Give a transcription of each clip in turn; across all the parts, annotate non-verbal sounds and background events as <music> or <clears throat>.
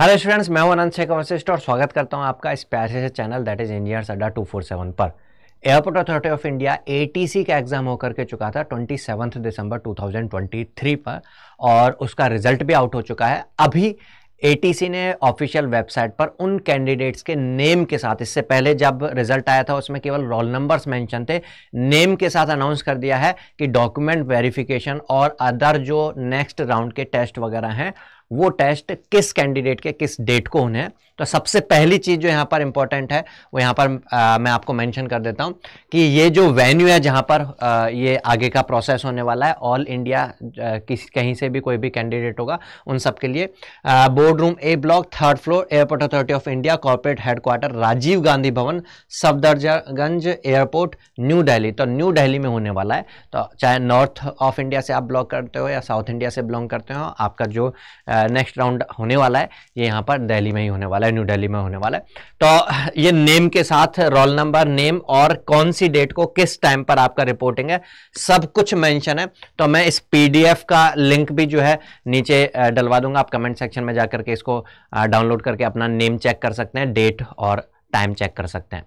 hello students मैं हूं अनंत शेखर वशिष्ठ और स्वागत करता हूं आपका इस प्यारे से channel that is India Adda two four seven पर airport authority of India ATC का एग्ज़ाम होकर के चुका था twenty seventh December two thousand twenty three पर और उसका रिजल्ट भी आउट हो चुका है अभी ए ने ऑफिशियल वेबसाइट पर उन कैंडिडेट्स के नेम के साथ इससे पहले जब रिजल्ट आया था उसमें केवल रोल नंबर्स मेंशन थे नेम के साथ अनाउंस कर दिया है कि डॉक्यूमेंट वेरिफिकेशन और अदर जो नेक्स्ट राउंड के टेस्ट वगैरह हैं वो टेस्ट किस कैंडिडेट के किस डेट को होने हैं तो सबसे पहली चीज़ जो यहाँ पर इंपॉर्टेंट है वो यहाँ पर आ, मैं आपको मेंशन कर देता हूँ कि ये जो वेन्यू है जहाँ पर आ, ये आगे का प्रोसेस होने वाला है ऑल इंडिया किसी कहीं से भी कोई भी कैंडिडेट होगा उन सब के लिए board room A block third floor airport authority of India corporate headquarter Rajiv Gandhi Bhavan Safdarjung airport new Delhi तो न्यू दिल्ली में होने वाला है तो चाहे नॉर्थ ऑफ इंडिया से आप ब्लॉक करते हो या साउथ इंडिया से बिलोंग करते हो आपका जो आ, नेक्स्ट राउंड होने वाला है ये यहाँ पर दिल्ली में ही होने वाला है न्यू दिल्ली में होने वाला है तो ये नेम के साथ रोल नंबर नेम और कौन सी डेट को किस टाइम पर आपका रिपोर्टिंग है सब कुछ मेंशन है तो मैं इस पीडीएफ का लिंक भी जो है नीचे डलवा दूंगा आप कमेंट सेक्शन में जा करके इसको डाउनलोड करके अपना नेम चेक कर सकते हैं डेट और टाइम चेक कर सकते हैं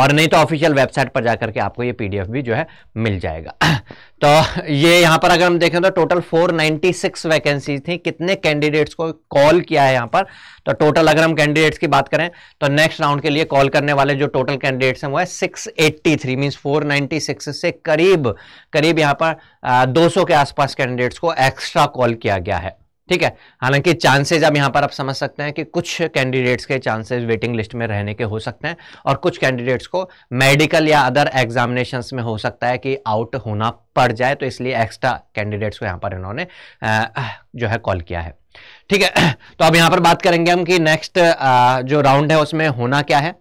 और नहीं तो ऑफिशियल वेबसाइट पर जाकर के आपको ये पीडीएफ भी जो है मिल जाएगा <clears throat> तो ये यहाँ पर अगर हम देखें तो टोटल 496 वैकेंसीज थी कितने कैंडिडेट्स को कॉल किया है यहाँ पर तो टोटल अगर हम कैंडिडेट्स की बात करें तो नेक्स्ट राउंड के लिए कॉल करने वाले जो टोटल कैंडिडेट्स हैं वो है 683 एट्टी मीन्स फोर से करीब करीब यहाँ पर दो 200 के आसपास कैंडिडेट्स को एक्स्ट्रा कॉल किया गया है ठीक है हालांकि चांसेज अब यहाँ पर आप समझ सकते हैं कि कुछ कैंडिडेट्स के चांसेज वेटिंग लिस्ट में रहने के हो सकते हैं और कुछ कैंडिडेट्स को मेडिकल या अदर एग्जामिनेशन में हो सकता है कि आउट होना पड़ जाए तो इसलिए एक्स्ट्रा कैंडिडेट्स को यहां पर इन्होंने जो है कॉल किया है ठीक है <clears throat> तो अब यहां पर बात करेंगे हम कि नेक्स्ट जो राउंड है उसमें होना क्या है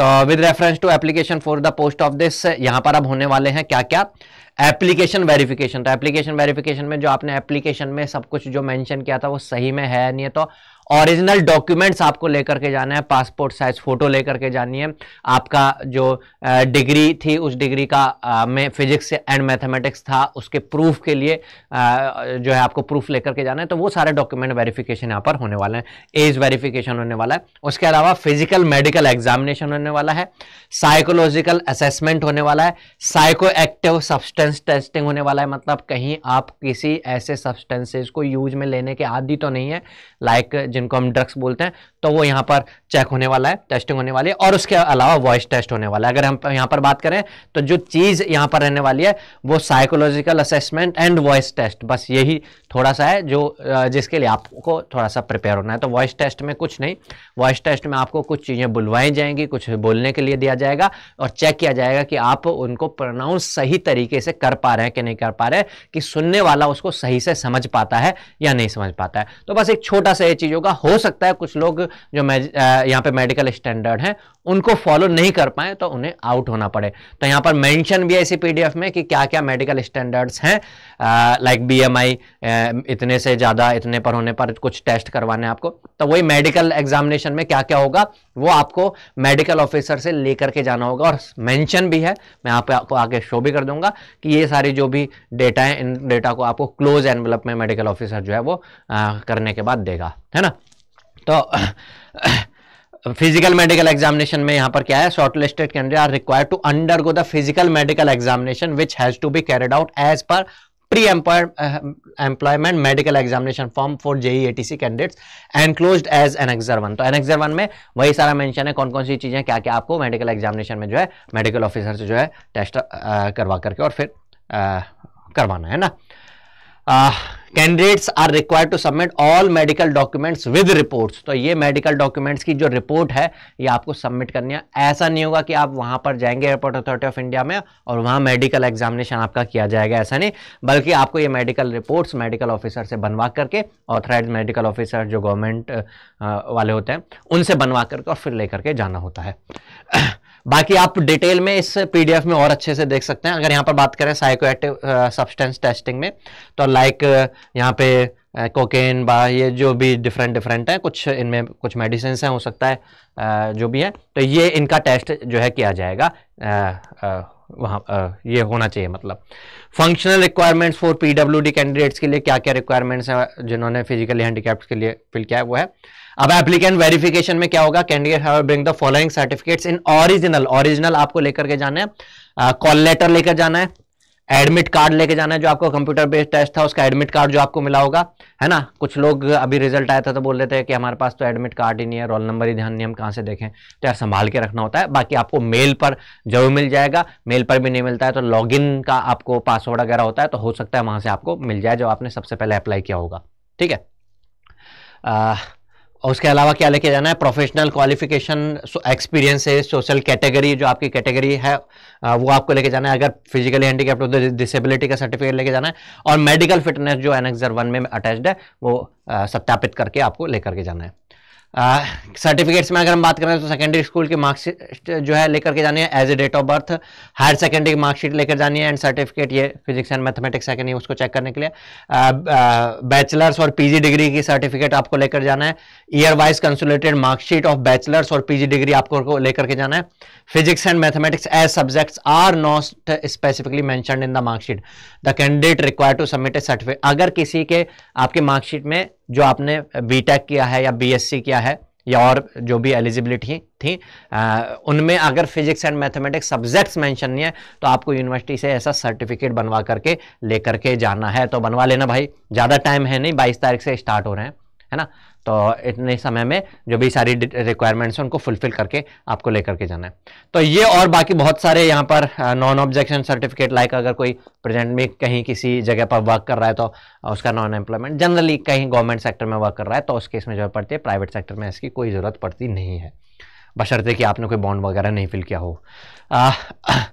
तो with reference to application for the post of this यहां पर अब होने वाले हैं क्या क्या एप्लीकेशन वेरिफिकेशन तो एप्लीकेशन वेरिफिकेशन में जो आपने एप्लीकेशन में सब कुछ जो मेंशन किया था वो सही में है नहीं है तो ओरिजिनल डॉक्यूमेंट्स आपको लेकर के जाना है पासपोर्ट साइज फोटो लेकर के जानी है आपका जो डिग्री थी उस डिग्री का में फिजिक्स एंड मैथमेटिक्स था उसके प्रूफ के लिए जो है आपको प्रूफ लेकर के जाना है तो वो सारे डॉक्यूमेंट वेरिफिकेशन यहाँ पर होने वाला है एज वेरिफिकेशन होने वाला है उसके अलावा फिजिकल मेडिकल एग्जामिनेशन होने वाला है साइकोलॉजिकल असेसमेंट होने वाला है साइको एक्टिव सब्सटेंस टेस्टिंग होने वाला है मतलब कहीं आप किसी ऐसे सब्सटेंसेज को यूज में लेने के आदि तो नहीं है लाइक like जिनको हम ड्रग्स बोलते हैं तो वो यहाँ पर चेक होने वाला है टेस्टिंग होने वाली है और उसके अलावा वॉइस टेस्ट होने वाला है अगर हम यहाँ पर बात करें तो जो चीज़ यहाँ पर रहने वाली है वो psychological assessment and voice test बस यही थोड़ा सा है जो जिसके लिए आपको थोड़ा सा प्रिपेयर होना है तो वॉइस टेस्ट में कुछ नहीं वॉइस टेस्ट में आपको कुछ चीज़ें बुलवाई जाएंगी कुछ बोलने के लिए दिया जाएगा और चेक किया जाएगा कि आप उनको प्रोनाउंस सही तरीके से कर पा रहे हैं कि नहीं कर पा रहे कि सुनने वाला उसको सही से समझ पाता है या नहीं समझ पाता है तो बस एक छोटा सा ये चीज़ होगा हो सकता है कुछ लोग जो यहाँ पे मेडिकल स्टैंडर्ड है उनको फॉलो नहीं कर पाए तो उन्हें आउट होना पड़े तो यहाँ पर मेंशन भी है इसी पीडीएफ में कि क्या क्या मेडिकल स्टैंडर्ड्स हैं लाइक बीएमआई इतने से ज़्यादा इतने पर होने पर कुछ टेस्ट करवाने आपको तो वही मेडिकल एग्जामिनेशन में क्या क्या होगा वो आपको मेडिकल ऑफिसर से लेकर के जाना होगा और मैंशन भी है मैं यहाँ आप, आपको आगे शो भी कर दूंगा कि ये सारी जो भी डेटा है इन डेटा को आपको क्लोज एनवलप में मेडिकल ऑफिसर जो है वो करने के बाद देगा है ना तो फिजिकल मेडिकल एग्जामिनेशन में यहां पर क्या है shortlisted candidate are required to undergo the physical medical examination which has to be carried out as per pre employment medical examination form for JE A T C candidates enclose as annexure one तो annexure one में वही सारा mention है कौन कौन सी चीजें क्या क्या आपको मेडिकल एग्जामिनेशन में जो है मेडिकल ऑफिसर से जो है टेस्ट uh, करवा करके और फिर uh, करवाना है ना uh, candidates are required to submit all medical documents with reports तो ये मेडिकल डॉक्यूमेंट्स की जो रिपोर्ट है ये आपको सबमिट करनी है ऐसा नहीं होगा कि आप वहाँ पर जाएंगे एयरपोर्ट अथॉरिटी ऑफ इंडिया में और वहाँ मेडिकल एग्जामिनेशन आपका किया जाएगा ऐसा नहीं बल्कि आपको ये मेडिकल रिपोर्ट्स मेडिकल ऑफिसर से बनवा करके ऑथराइज मेडिकल ऑफिसर जो गवर्नमेंट वाले होते हैं उनसे बनवा करके और फिर लेकर के जाना होता है बाकी आप डिटेल में इस पीडीएफ में और अच्छे से देख सकते हैं अगर यहाँ पर बात करें साइकोएक्टिव सब्सटेंस टेस्टिंग में तो लाइक यहाँ पे कोकेन बा ये जो भी डिफरेंट डिफरेंट है कुछ इनमें कुछ मेडिसिन हैं हो सकता है जो भी है तो ये इनका टेस्ट जो है किया जाएगा वहाँ ये होना चाहिए मतलब functional requirements for PWD candidates के लिए क्या क्या रिक्वायरमेंट्स हैं जिन्होंने फिजिकली हैंडीकैप्ट के लिए फिल किया है वो है अब एप्लीकेंट वेरिफिकेशन में क्या होगा candidate have bring the following certificates in original original आपको लेकर के जाना है कॉल लेटर लेकर जाना है एडमिट कार्ड लेके जाना है जो आपका कंप्यूटर बेस्ड टेस्ट था उसका एडमिट कार्ड जो आपको मिला होगा है ना कुछ लोग अभी रिजल्ट आया था तो बोल रहे थे कि हमारे पास तो एडमिट कार्ड ही नहीं है रोल नंबर ही ध्यान नहीं हम कहाँ से देखें तो यार संभाल के रखना होता है बाकी आपको मेल पर जरूर मिल जाएगा मेल पर भी नहीं मिलता है तो इन का आपको पासवर्ड वगैरह होता है तो हो सकता है वहाँ से आपको मिल जाए जो आपने सबसे पहले अप्लाई किया होगा ठीक है और उसके अलावा क्या लेके जाना है प्रोफेशनल क्वालिफिकेशन एक्सपीरियंस है सोशल कैटेगरी जो आपकी कैटेगरी है वो आपको लेके जाना है अगर फिजिकली हैंडीकैप्ट हो तो डिसेबिलिटी का सर्टिफिकेट लेके जाना है और मेडिकल फिटनेस जो एनएक्सर वन में अटैच्ड है वो सत्यापित करके आपको लेकर के जाना है सर्टिफिकेट्स में अगर हम बात करें तो सेकेंडरी स्कूल की मार्क्सिट जो है लेकर के जानी है age a date of birth higher secondary की लेकर जानी है एंड सर्टिफिकेट ये फिजिक्स एंड मैथमेटिक्स सेकेंड उसको चेक करने के लिए बैचलर्स और पीजी डिग्री की सर्टिफिकेट आपको लेकर जाना है year wise consolidated marksheet of bachelors और पीजी डिग्री आपको लेकर के जाना है physics and mathematics as subjects are not specifically mentioned in the marksheet the candidate require to submit a certificate अगर किसी के आपके मार्कशीट में जो आपने बी किया है या बीएससी किया है या और जो भी एलिजिबिलिटी थी उनमें अगर physics and mathematics subjects mention नहीं है तो आपको यूनिवर्सिटी से ऐसा सर्टिफिकेट बनवा करके लेकर के जाना है तो बनवा लेना भाई ज़्यादा टाइम है नहीं बाईस तारीख से स्टार्ट हो रहे हैं है ना तो इतने समय में जो भी सारी रिक्वायरमेंट्स हैं उनको फुलफिल करके आपको लेकर के जाना है तो ये और बाकी बहुत सारे यहाँ पर नॉन ऑब्जेक्शन सर्टिफिकेट लाइक अगर कोई प्रेजेंट में कहीं किसी जगह पर वर्क कर रहा है तो उसका नॉन एम्प्लॉयमेंट जनरली कहीं गवर्नमेंट सेक्टर में वर्क कर रहा है तो उस केस में जरूरत पड़ती है प्राइवेट सेक्टर में इसकी कोई ज़रूरत पड़ती नहीं है बशर्ते कि आपने कोई बॉन्ड वगैरह नहीं फिल किया हो ऑरिजिनल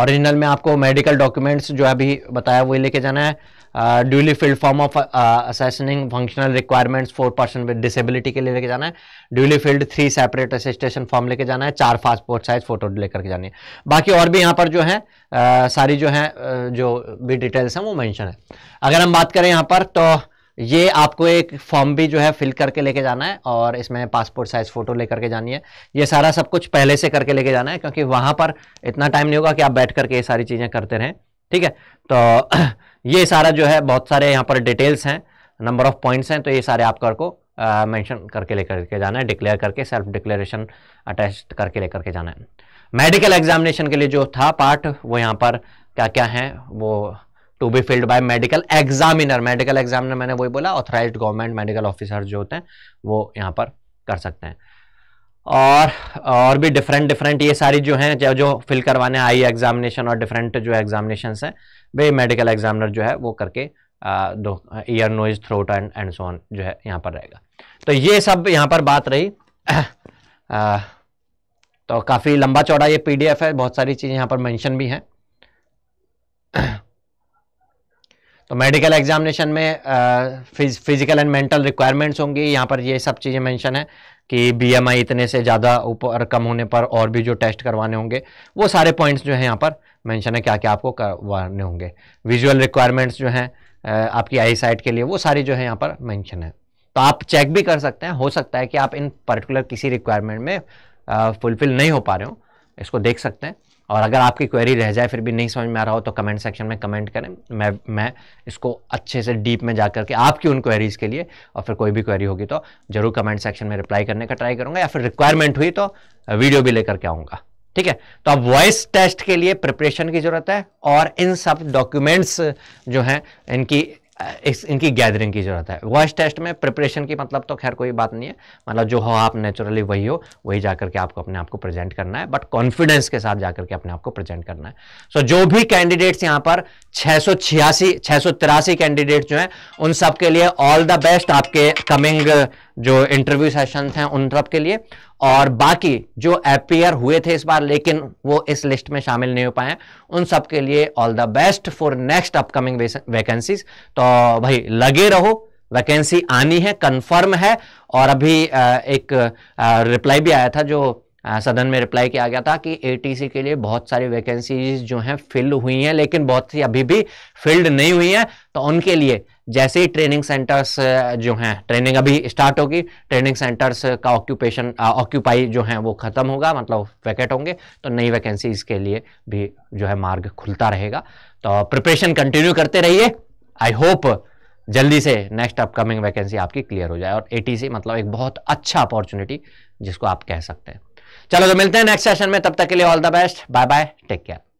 ओरिजिनल <coughs> में आपको मेडिकल डॉक्यूमेंट्स जो अभी बताया वही लेके जाना है duly filled form of assessing functional requirements for person with disability के लिए लेके जाना है ड्यूली फिल्ड थ्री सेपरेट असिस्टेशन फॉर्म लेके जाना है चार पासपोर्ट साइज फोटो लेकर के जानी है बाकी और भी यहाँ पर जो है आ, सारी जो है जो भी डिटेल्स हैं वो मैंशन है अगर हम बात करें यहाँ पर तो ये आपको एक फॉर्म भी जो है फिल करके लेके जाना है और इसमें पासपोर्ट साइज फ़ोटो लेकर के जानी है ये सारा सब कुछ पहले से करके लेके जाना है क्योंकि वहाँ पर इतना टाइम नहीं होगा कि आप बैठ करके ये सारी चीज़ें करते रहें ठीक है तो ये सारा जो है बहुत सारे यहाँ पर डिटेल्स हैं नंबर ऑफ पॉइंट्स हैं तो ये सारे आप कर को मैंशन करके लेकर के जाना है डिक्लेयर करके सेल्फ डिक्लेरेशन अटैच करके लेकर के जाना है मेडिकल एग्जामिनेशन के लिए जो था पार्ट वो यहाँ पर क्या क्या है वो to be filled by medical examiner medical examiner मैंने वही बोला ऑथोराइज गवर्नमेंट मेडिकल ऑफिसर जो होते हैं वो यहाँ पर कर सकते हैं और और भी डिफरेंट डिफरेंट ये सारी जो हैं जो फिल करवाने आई एग्जामिनेशन और डिफरेंट जो एग्जामिनेशन हैं वे मेडिकल एग्जामिनर जो है वो करके दो ear nose throat and and so on जो है यहाँ पर रहेगा तो ये सब यहाँ पर बात रही आ, तो काफ़ी लंबा चौड़ा ये पीडीएफ है बहुत सारी चीज़ें यहाँ पर मेंशन भी हैं तो मेडिकल एग्जामिनेशन में फिजिकल एंड मेंटल रिक्वायरमेंट्स होंगी यहाँ पर ये सब चीज़ें मेंशन है कि बीएमआई इतने से ज़्यादा ऊपर कम होने पर और भी जो टेस्ट करवाने होंगे वो सारे पॉइंट्स जो हैं यहाँ पर मेंशन है क्या क्या आपको करवाने होंगे विजुअल रिक्वायरमेंट्स जो हैं आपकी आई साइट के लिए वो सारी जो है यहाँ पर मैंशन है तो आप चेक भी कर सकते हैं हो सकता है कि आप इन पर्टिकुलर किसी रिक्वायरमेंट में फुलफिल नहीं हो पा रहे हो इसको देख सकते हैं और अगर आपकी क्वेरी रह जाए फिर भी नहीं समझ में आ रहा हो तो कमेंट सेक्शन में कमेंट करें मैं मैं इसको अच्छे से डीप में जा करके आपकी उन क्वेरीज़ के लिए और फिर कोई भी क्वेरी होगी तो ज़रूर कमेंट सेक्शन में रिप्लाई करने का ट्राई करूँगा या फिर रिक्वायरमेंट हुई तो वीडियो भी लेकर के आऊँगा ठीक है तो अब वॉइस टेस्ट के लिए प्रिपरेशन की ज़रूरत है और इन सब डॉक्यूमेंट्स जो हैं इनकी इस इनकी गैदरिंग की ज़रूरत है वॉइस टेस्ट में प्रिपरेशन की मतलब तो खैर कोई बात नहीं है मतलब जो हो आप नेचुरली वही हो वही जा करके आपको अपने आप को प्रेजेंट करना है बट कॉन्फिडेंस के साथ जा करके अपने आप को प्रेजेंट करना है सो so, जो भी कैंडिडेट्स यहाँ पर छः सौ छियासी छः सौ तिरासी कैंडिडेट्स जो हैं उन सब के लिए ऑल द बेस्ट आपके कमिंग जो इंटरव्यू सेशन हैं उन सब के लिए और बाकी जो एपियर हुए थे इस बार लेकिन वो इस लिस्ट में शामिल नहीं हो पाए उन सब के लिए all the best for next upcoming vacancies तो भाई लगे रहो वैकेंसी आनी है कंफर्म है और अभी एक रिप्लाई भी आया था जो सदन में रिप्लाई किया गया था कि एटीसी के लिए बहुत सारी वैकेंसीज जो हैं फिल हुई हैं लेकिन बहुत सी अभी भी फिल्ड नहीं हुई हैं तो उनके लिए जैसे ही ट्रेनिंग सेंटर्स जो हैं ट्रेनिंग अभी स्टार्ट होगी ट्रेनिंग सेंटर्स का ऑक्यूपेशन ऑक्यूपाई जो है वो ख़त्म होगा मतलब वैकेट होंगे तो नई वैकेंसीज के लिए भी जो है मार्ग खुलता रहेगा तो प्रिपरेशन कंटिन्यू करते रहिए आई होप जल्दी से नेक्स्ट अपकमिंग वैकेंसी आपकी क्लियर हो जाए और एटीसी मतलब एक बहुत अच्छा अपॉर्चुनिटी जिसको आप कह सकते हैं चलो तो मिलते हैं नेक्स्ट सेशन में तब तक के लिए all the best bye bye take care